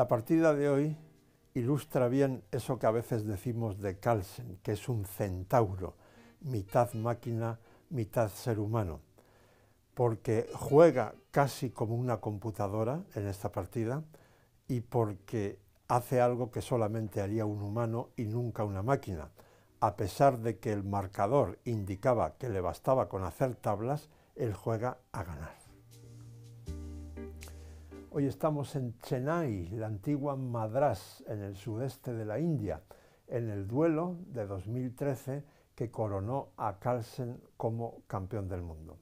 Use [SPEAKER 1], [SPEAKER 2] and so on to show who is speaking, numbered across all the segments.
[SPEAKER 1] La partida de hoy ilustra bien eso que a veces decimos de Carlsen, que es un centauro, mitad máquina, mitad ser humano, porque juega casi como una computadora en esta partida y porque hace algo que solamente haría un humano y nunca una máquina. A pesar de que el marcador indicaba que le bastaba con hacer tablas, él juega a ganar. Hoy estamos en Chennai, la antigua Madras, en el sudeste de la India, en el duelo de 2013 que coronó a Carlsen como campeón del mundo.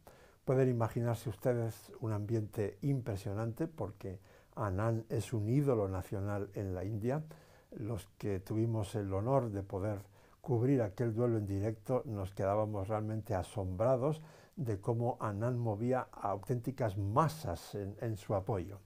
[SPEAKER 1] Pueden imaginarse ustedes un ambiente impresionante porque Anand es un ídolo nacional en la India. Los que tuvimos el honor de poder cubrir aquel duelo en directo nos quedábamos realmente asombrados de cómo Anand movía a auténticas masas en, su apoyo.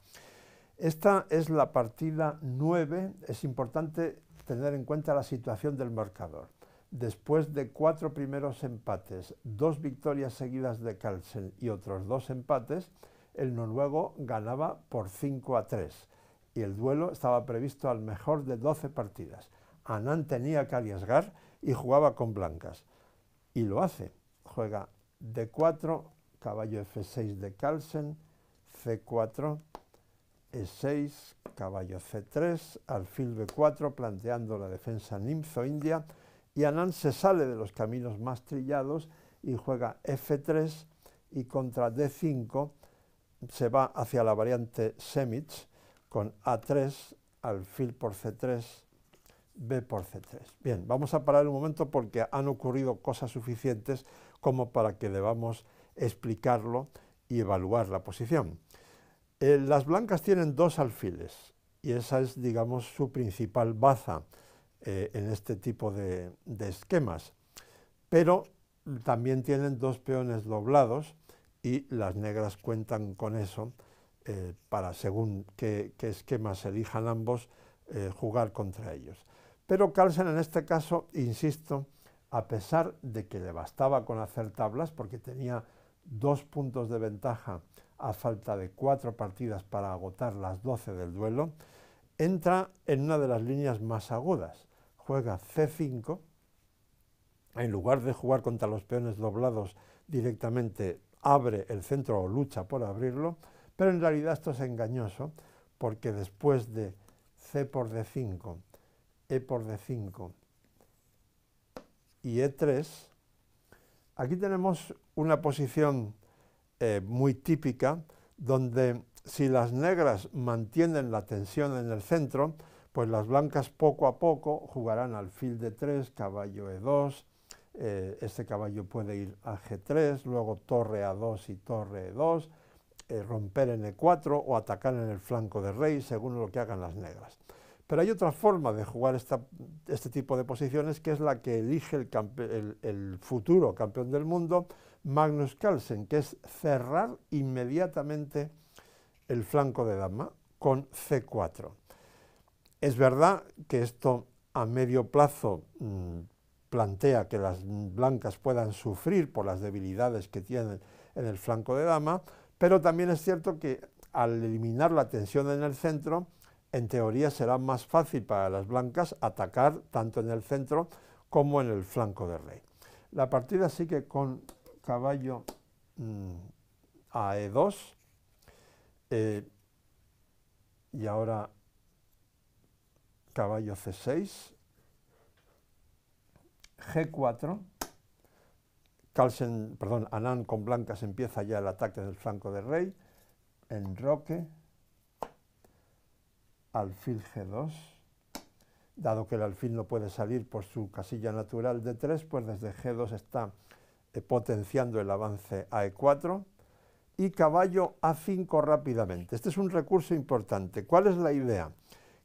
[SPEAKER 1] Esta es la partida 9. Es importante tener en cuenta la situación del marcador. Después de cuatro primeros empates, dos victorias seguidas de Carlsen y otros dos empates, el noruego ganaba por 5 a 3 y el duelo estaba previsto al mejor de 12 partidas. Anand tenía que arriesgar y jugaba con blancas. Y lo hace. Juega D4, caballo F6 de Carlsen, C4, E6, caballo C3, alfil B4 planteando la defensa nimzo-india y Anand se sale de los caminos más trillados y juega F3 y contra D5 se va hacia la variante Semich con A3, alfil por C3, B por C3. Bien, vamos a parar un momento porque han ocurrido cosas suficientes como para que debamos explicarlo y evaluar la posición. Eh, las blancas tienen dos alfiles y esa es, digamos, su principal baza eh, en este tipo de, esquemas. Pero también tienen dos peones doblados y las negras cuentan con eso eh, para, según qué, esquemas elijan ambos, jugar contra ellos. Pero Carlsen en este caso, insisto, a pesar de que le bastaba con hacer tablas, porque tenía dos puntos de ventaja a falta de cuatro partidas para agotar las doce del duelo, entra en una de las líneas más agudas. Juega C5, en lugar de jugar contra los peones doblados directamente abre el centro o lucha por abrirlo, pero en realidad esto es engañoso, porque después de C por D5 e por d5 y e3, aquí tenemos una posición eh, muy típica donde si las negras mantienen la tensión en el centro, pues las blancas poco a poco jugarán alfil de 3, caballo e2, eh, este caballo puede ir a g3, luego torre a2 y torre e2, eh, romper en e4 o atacar en el flanco de rey, según lo que hagan las negras. Pero hay otra forma de jugar este tipo de posiciones que es la que elige el, futuro campeón del mundo, Magnus Carlsen, que es cerrar inmediatamente el flanco de dama con C4. Es verdad que esto a medio plazo mm, plantea que las blancas puedan sufrir por las debilidades que tienen en el flanco de dama, pero también es cierto que al eliminar la tensión en el centro, en teoría será más fácil para las blancas atacar tanto en el centro como en el flanco de rey. La partida sigue con caballo ae mm, a 2 e eh, y ahora caballo c6, g4, Carlsen, perdón, Anán con blancas empieza ya el ataque del flanco de rey, roque, alfil G2, dado que el alfil no puede salir por su casilla natural de 3, pues desde G2 está eh, potenciando el avance a E4 y caballo A5 rápidamente. Este es un recurso importante. ¿Cuál es la idea?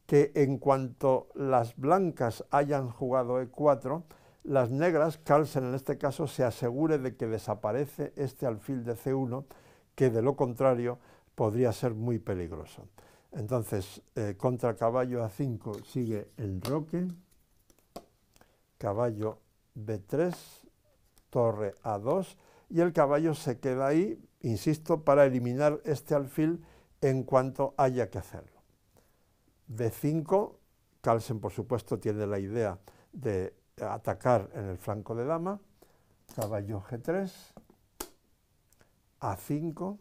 [SPEAKER 1] Que en cuanto las blancas hayan jugado E4, las negras, Carlsen en este caso, se asegure de que desaparece este alfil de C1, que de lo contrario podría ser muy peligroso. Entonces, eh, contra caballo a 5 sigue el roque, caballo b3, torre a 2 y el caballo se queda ahí, insisto, para eliminar este alfil en cuanto haya que hacerlo. b5, Carlsen por supuesto tiene la idea de atacar en el flanco de dama, caballo g3, a5,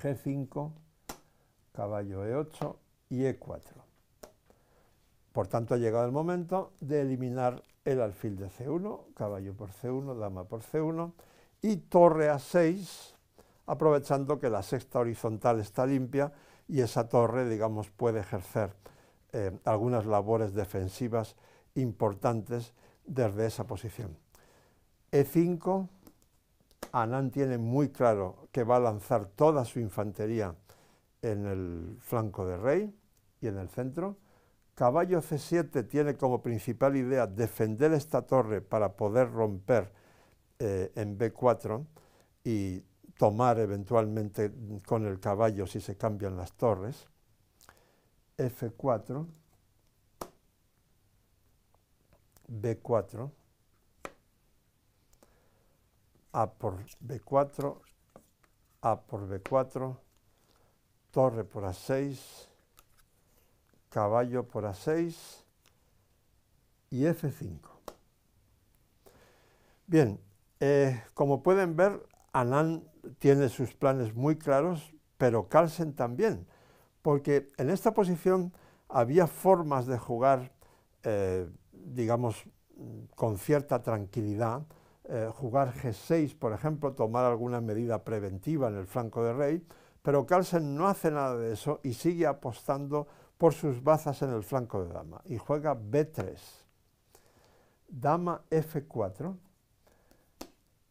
[SPEAKER 1] G5, caballo E8 y E4. Por tanto, ha llegado el momento de eliminar el alfil de C1, caballo por C1, dama por C1 y torre A6, aprovechando que la sexta horizontal está limpia y esa torre, digamos, puede ejercer eh, algunas labores defensivas importantes desde esa posición. E5, Anán tiene muy claro que va a lanzar toda su infantería en el flanco de rey y en el centro. Caballo C7 tiene como principal idea defender esta torre para poder romper eh, en B4 y tomar eventualmente con el caballo si se cambian las torres. F4, B4, a por B4, A por B4, torre por A6, caballo por A6 y F5. Bien, eh, como pueden ver, Anand tiene sus planes muy claros, pero Carlsen también, porque en esta posición había formas de jugar, eh, digamos, con cierta tranquilidad, eh, jugar G6, por ejemplo, tomar alguna medida preventiva en el flanco de rey, pero Carlsen no hace nada de eso y sigue apostando por sus bazas en el flanco de dama y juega B3, dama F4.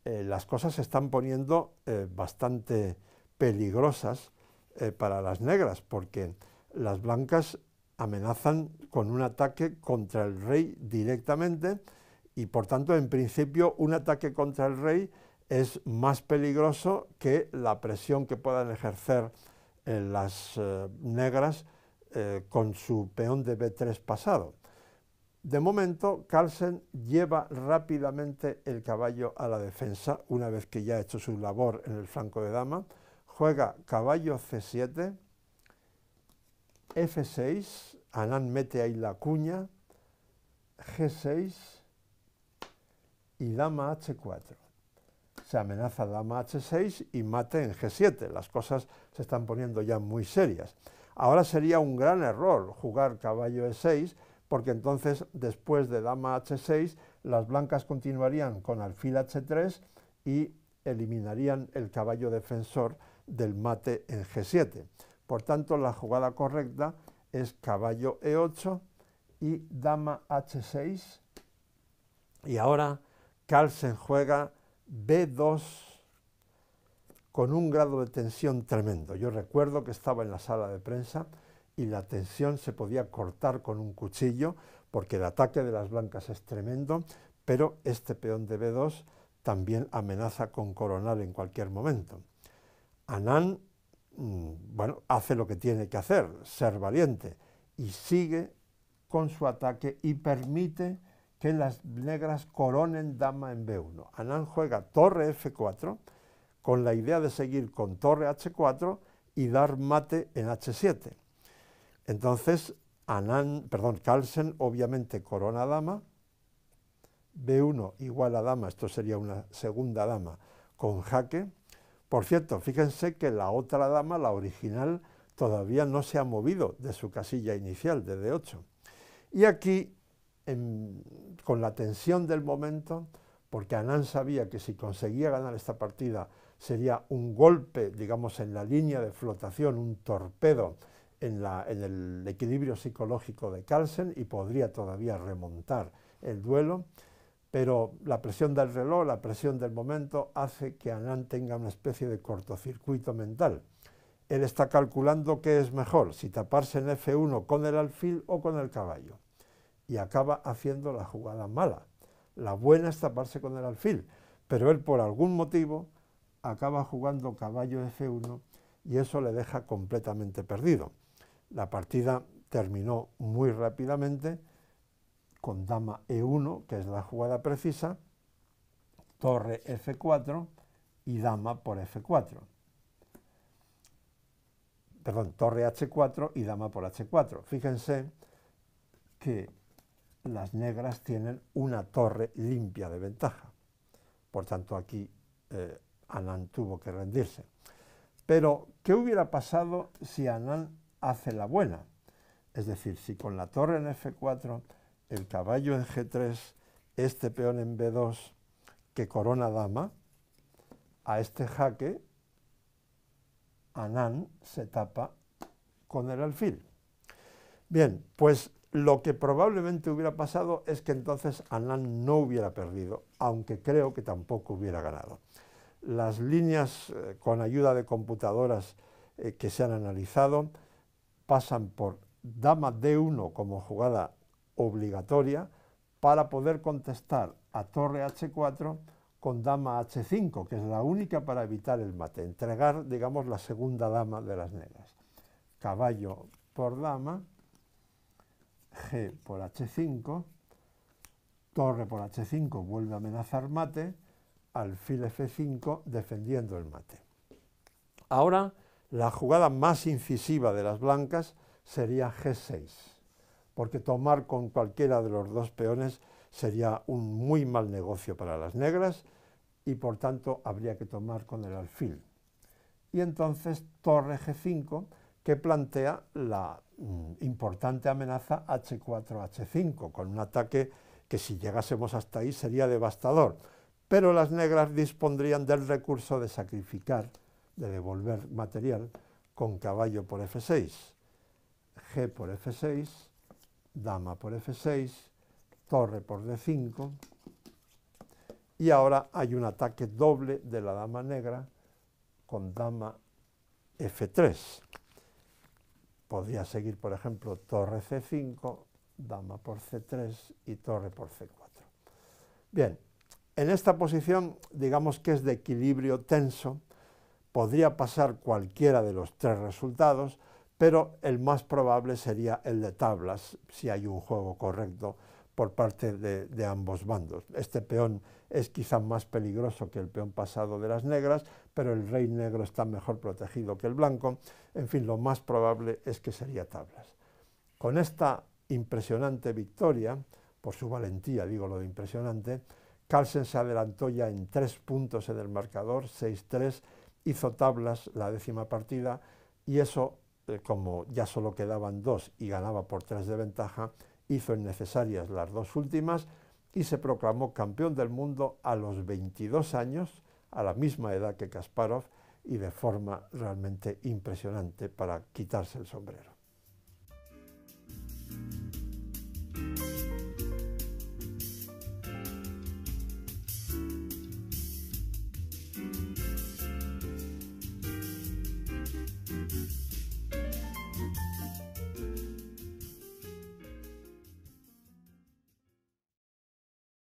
[SPEAKER 1] Eh, las cosas se están poniendo eh, bastante peligrosas para las negras porque las blancas amenazan con un ataque contra el rey directamente y por tanto en principio un ataque contra el rey es más peligroso que la presión que puedan ejercer eh, las eh, negras eh, con su peón de B3 pasado. De momento, Carlsen lleva rápidamente el caballo a la defensa, una vez que ya ha hecho su labor en el flanco de dama, juega caballo C7, F6, Anán mete ahí la cuña, G6, y dama h4. Se amenaza dama h6 y mate en g7. Las cosas se están poniendo ya muy serias. Ahora sería un gran error jugar caballo e6 porque entonces después de dama h6 las blancas continuarían con alfil h3 y eliminarían el caballo defensor del mate en g7. Por tanto, la jugada correcta es caballo e8 y dama h6. Y ahora Carlsen juega B2 con un grado de tensión tremendo. Yo recuerdo que estaba en la sala de prensa y la tensión se podía cortar con un cuchillo porque el ataque de las blancas es tremendo, pero este peón de B2 también amenaza con coronar en cualquier momento. Anand, mm, bueno, hace lo que tiene que hacer, ser valiente, y sigue con su ataque y permite que las negras coronen dama en B1. Anán juega torre F4 con la idea de seguir con torre H4 y dar mate en H7. Entonces, Anán, perdón, Carlsen obviamente corona dama, B1 igual a dama, esto sería una segunda dama con jaque. Por cierto, fíjense que la otra dama, la original, todavía no se ha movido de su casilla inicial, de D8. Y aquí con la tensión del momento, porque Anán sabía que si conseguía ganar esta partida sería un golpe, digamos, en la línea de flotación, un torpedo en, en el equilibrio psicológico de Carlsen y podría todavía remontar el duelo, pero la presión del reloj, la presión del momento hace que Anán tenga una especie de cortocircuito mental. Él está calculando qué es mejor, si taparse en F1 con el alfil o con el caballo y acaba haciendo la jugada mala. La buena es taparse con el alfil, pero él por algún motivo acaba jugando caballo F1 y eso le deja completamente perdido. La partida terminó muy rápidamente con dama E1, que es la jugada precisa, torre F4 y dama por F4. Perdón, torre H4 y dama por H4. Fíjense que las negras tienen una torre limpia de ventaja. Por tanto, aquí eh, Anán tuvo que rendirse. Pero, ¿qué hubiera pasado si Anán hace la buena? Es decir, si con la torre en F4, el caballo en G3, este peón en B2, que corona dama, a este jaque, Anán se tapa con el alfil. Bien, pues lo que probablemente hubiera pasado es que entonces Anán no hubiera perdido, aunque creo que tampoco hubiera ganado. Las líneas eh, con ayuda de computadoras eh, que se han analizado pasan por dama D1 como jugada obligatoria para poder contestar a torre H4 con dama H5, que es la única para evitar el mate, entregar, digamos, la segunda dama de las negras. Caballo por dama, G por H5, torre por H5 vuelve a amenazar mate, alfil F5 defendiendo el mate. Ahora, la jugada más incisiva de las blancas sería G6, porque tomar con cualquiera de los dos peones sería un muy mal negocio para las negras y por tanto habría que tomar con el alfil. Y entonces torre G5 que plantea la mm, importante amenaza H4H5, con un ataque que si llegásemos hasta ahí sería devastador. Pero las negras dispondrían del recurso de sacrificar, de devolver material, con caballo por F6, G por F6, dama por F6, torre por D5, y ahora hay un ataque doble de la dama negra con dama F3. Podría seguir, por ejemplo, torre C5, dama por C3 y torre por C4. Bien, en esta posición, digamos que es de equilibrio tenso, podría pasar cualquiera de los tres resultados, pero el más probable sería el de tablas, si hay un juego correcto por parte de, ambos bandos. Este peón es quizá más peligroso que el peón pasado de las negras, pero el rey negro está mejor protegido que el blanco. En fin, lo más probable es que sería tablas. Con esta impresionante victoria, por su valentía digo lo de impresionante, Carlsen se adelantó ya en tres puntos en el marcador, 6-3, hizo tablas la décima partida y eso, eh, como ya solo quedaban dos y ganaba por tres de ventaja, hizo necesarias las dos últimas y se proclamó campeón del mundo a los 22 años, a la misma edad que Kasparov y de forma realmente impresionante para quitarse el sombrero.